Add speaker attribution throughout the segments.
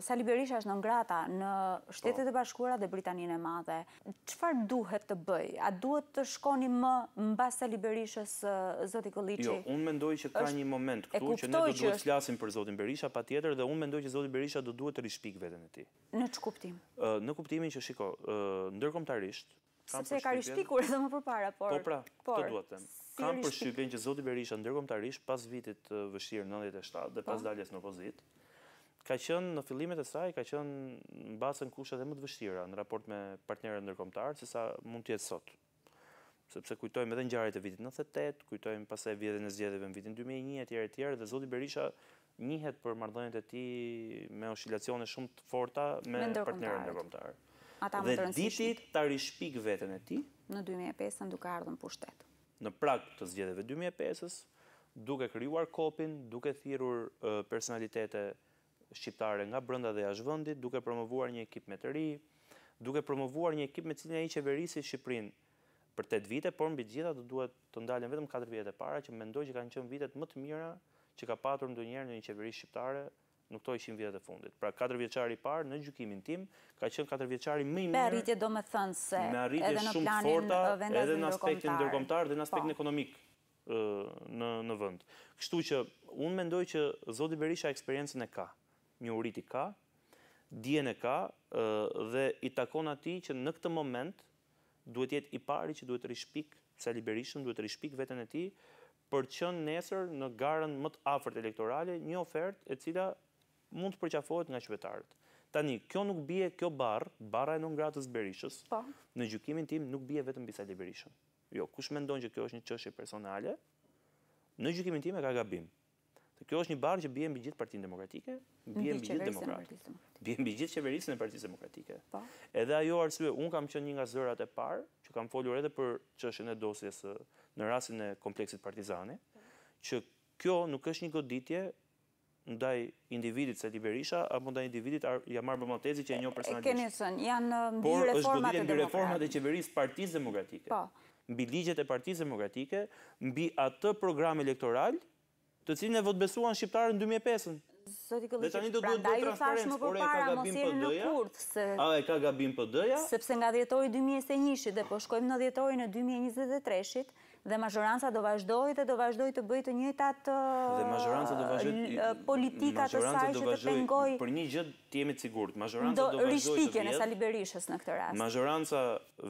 Speaker 1: Sali Berisha është në ngrata në shtetet e po. bashkuara dhe Britaninë e madhe. Qëfar duhet të bëj? A duhet të shkoni më në basë Sali Berishës, Zoti Këllici? Jo, unë mendoj që ka një moment këtu që ne do duhet të flasim për Zotin Berisha pa tjetër dhe unë mendoj që Zotin Berisha do duhet të rishpik vetën e ti. Në që kuptim? Në kuptimin që shiko, ndërkom të arisht, Sepse e ka rishpikur edhe më përpara, por... Po pra, të duhet të kam përshqypjen që Zoti Berisha ndërkomtarisht pas vitit vështirë 97 dhe pas po. daljes në opozitë, ka qënë në fillimet e saj, ka qënë në basë në e më të vështira në raport me partnerën nërkomtarë, sa mund të jetë sot. Sepse kujtojmë edhe në e vitin 98, kujtojmë pas e vjetë e në në vitin 2001, e tjere tjere, dhe Zoti Berisha njëhet për mardhënjët e ti me oscilacione shumë të forta me partnerën nërkomtarë. Dhe ditit të rishpik vetën e ti. Në 2005 në duke ardhën për shtetë. Në prak të zgjedhjeve 2005 duke krijuar kopin, duke thirur personalitete shqiptare nga brënda dhe jashtë vendit, duke promovuar një ekip me të ri, duke promovuar një ekip me cilin e i qeverisi Shqiprin për 8 vite, por mbi gjitha do duhet të ndalen vetëm 4 vite e para, që mendoj që kanë qënë vitet më të mira që ka patur ndonjëherë në një qeveri shqiptare, nuk to ishin vjetët e fundit. Pra 4 vjeqari par në gjukimin tim, ka qënë 4 vjeqari më i mirë... Me arritje do me thënë se... Me arritje shumë forta edhe në aspektin ndërkomtar dhe në po. aspektin ekonomik në vënd. Kështu që unë mendoj që Zodi Berisha eksperiencën e ka një urit i ka, djene ka dhe i takon ati që në këtë moment duhet jetë i pari që duhet të rishpik, se duhet të rishpik vetën e ti, për që në nesër në garën më të afert elektorale, një ofert e cila mund të përqafohet nga qëvetarët. Tani, kjo nuk bie kjo barë, barra e po. në ngratës berishës, në gjukimin tim nuk bie vetëm bisa liberishën. Jo, kush me ndonë që kjo është një qështë personale, në gjukimin tim e ka gabim kjo është një barë që bje mbi gjithë partinë demokratike, bje mbi gjithë demokratë. Bje mbi gjithë qeverisën e partisë demokratike. Po. Edhe ajo arsye, unë kam qënë një nga zërat e parë, që kam folur edhe për qëshën e dosjes në rasin e kompleksit partizane, që kjo nuk është një goditje ndaj individit se ti Berisha, apo ndaj individit ja marrë që e një personalisht. Keni sënë, janë mbi reformat e demokratike. Por është goditje mbi reformat e qeverisë partisë demokratike. Po. Mbi ligjet e partisë demokratike, mbi atë program elektoral të cilin e vot besuan shqiptarë në 2005-ën. Dhe tani do duhet dhe transparentës, por e ka gabim për dëja? A, e ka gabim për dëja? Sepse nga djetori 2021-shit dhe po shkojmë në djetori në 2023-shit, dhe mazhoranca do vazhdoj dhe do vazhdoj të bëjtë një tatë politika të saj që të pengoj... Për një gjëtë të jemi të sigurët, mazhoranca do vazhdoj të vjetë... Rishpike në saliberishës në këtë rast. Mazhoranca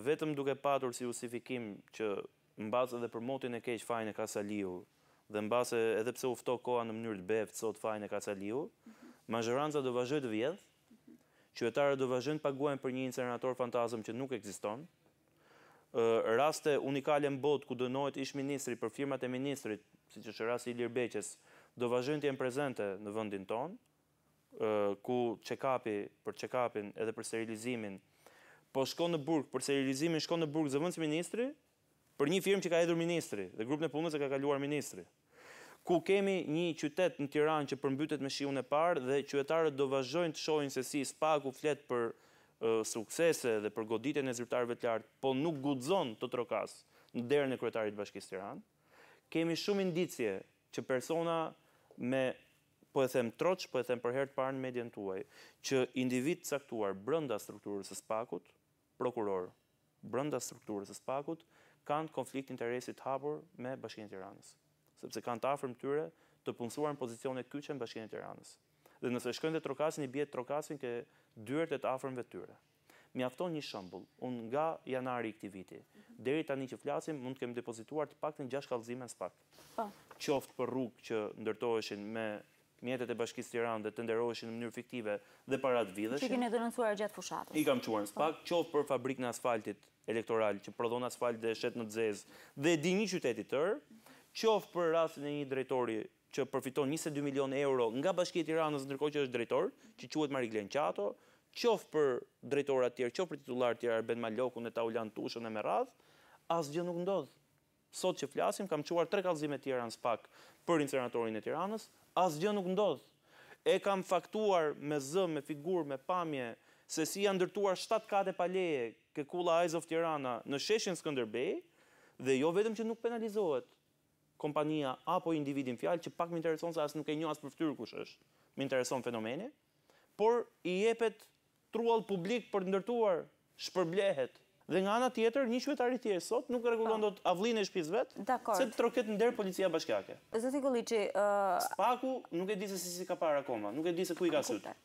Speaker 1: vetëm duke patur si usifikim që në edhe për motin e keqë fajnë e ka saliu, dhe në base edhe pse ufto koha në mënyrë të bevë, të sot fajnë e ka caliu, mazhëranca do vazhdoj të vjedh, qytetarët do vazhdojnë paguajnë për një incinerator fantazëm që nuk ekziston. Raste unikale në botë ku dënohet ish ministri për firmat e ministrit, si që rasti Ilir beqës, do vazhdojnë të jenë prezente në vëndin tonë, ku qekapi për qekapin edhe për sterilizimin, po shkon në burg, për sterilizimin shkon në burg zëvëndës ministri, për një firmë që ka hedhur ministri dhe grupin e punës e ka kaluar ministri. Ku kemi një qytet në Tiranë që përmbytet me shiun e parë dhe qytetarët do vazhdojnë të shohin se si spaku flet për suksese dhe për goditjen e zyrtarëve të lartë, po nuk guxon të trokas në derën e kryetarit të bashkisë Tiranë. Kemi shumë indicie që persona me po e them troç, po e them për herë të parë në median tuaj, që individ të caktuar brenda strukturës së spakut, prokuror brenda strukturës së spakut kanë konflikt interesit hapur me Bashkinë e Tiranës, sepse kanë të afërm tyre të punësuar në pozicione kyqe në Bashkinë e Tiranës. Dhe nëse shkojnë dhe trokasin, i bjetë trokasin ke dyrët e të afërmve tyre. Mi afton një shëmbull, unë nga janari i këti viti, deri tani që flasim, mund të kemë depozituar të pak të një gjash në spak. Qoftë për rrugë që ndërtoheshin me mjetet e bashkisë Tiranë dhe të nderoheshin në mënyrë fiktive dhe para të Që Çi keni denoncuar gjatë fushatës? I kam çuar spak, po. qoftë për fabrikën e asfaltit elektoral që prodhon asfalt dhe shet në Zez dhe e di një qytet i tërë, qoftë për rastin e një drejtori që përfiton 22 milion euro nga bashkia e Tiranës ndërkohë që është drejtor, që quhet Mari Glenqato, qoftë për drejtorat tjerë, qoftë për titullar të tjerë Arben Malokun e Taulan Tushën e Merradh, asgjë nuk ndodh. Sot që flasim, kam çuar tre të tjera në spak për internatorin e Tiranës gjë nuk ndodh. E kam faktuar me zë, me figur, me pamje, se si janë ndërtuar 7 kate paleje leje ke kulla Eyes of Tirana në sheshin Skënderbej, dhe jo vetëm që nuk penalizohet kompania apo individin fjalë që pak më intereson se as nuk e një as për fytyr kush është. Më intereson fenomeni, por i jepet trual publik për të ndërtuar, shpërblehet Dhe nga ana tjetër, një qytetari tjetër sot nuk rregullon po. dot avllinë e shtëpisë vet, se të troket ndër policia bashkiake. Zoti Kolliçi, ë uh... Spaku nuk e di se si ka parë akoma, nuk e di se ku i ka sytë.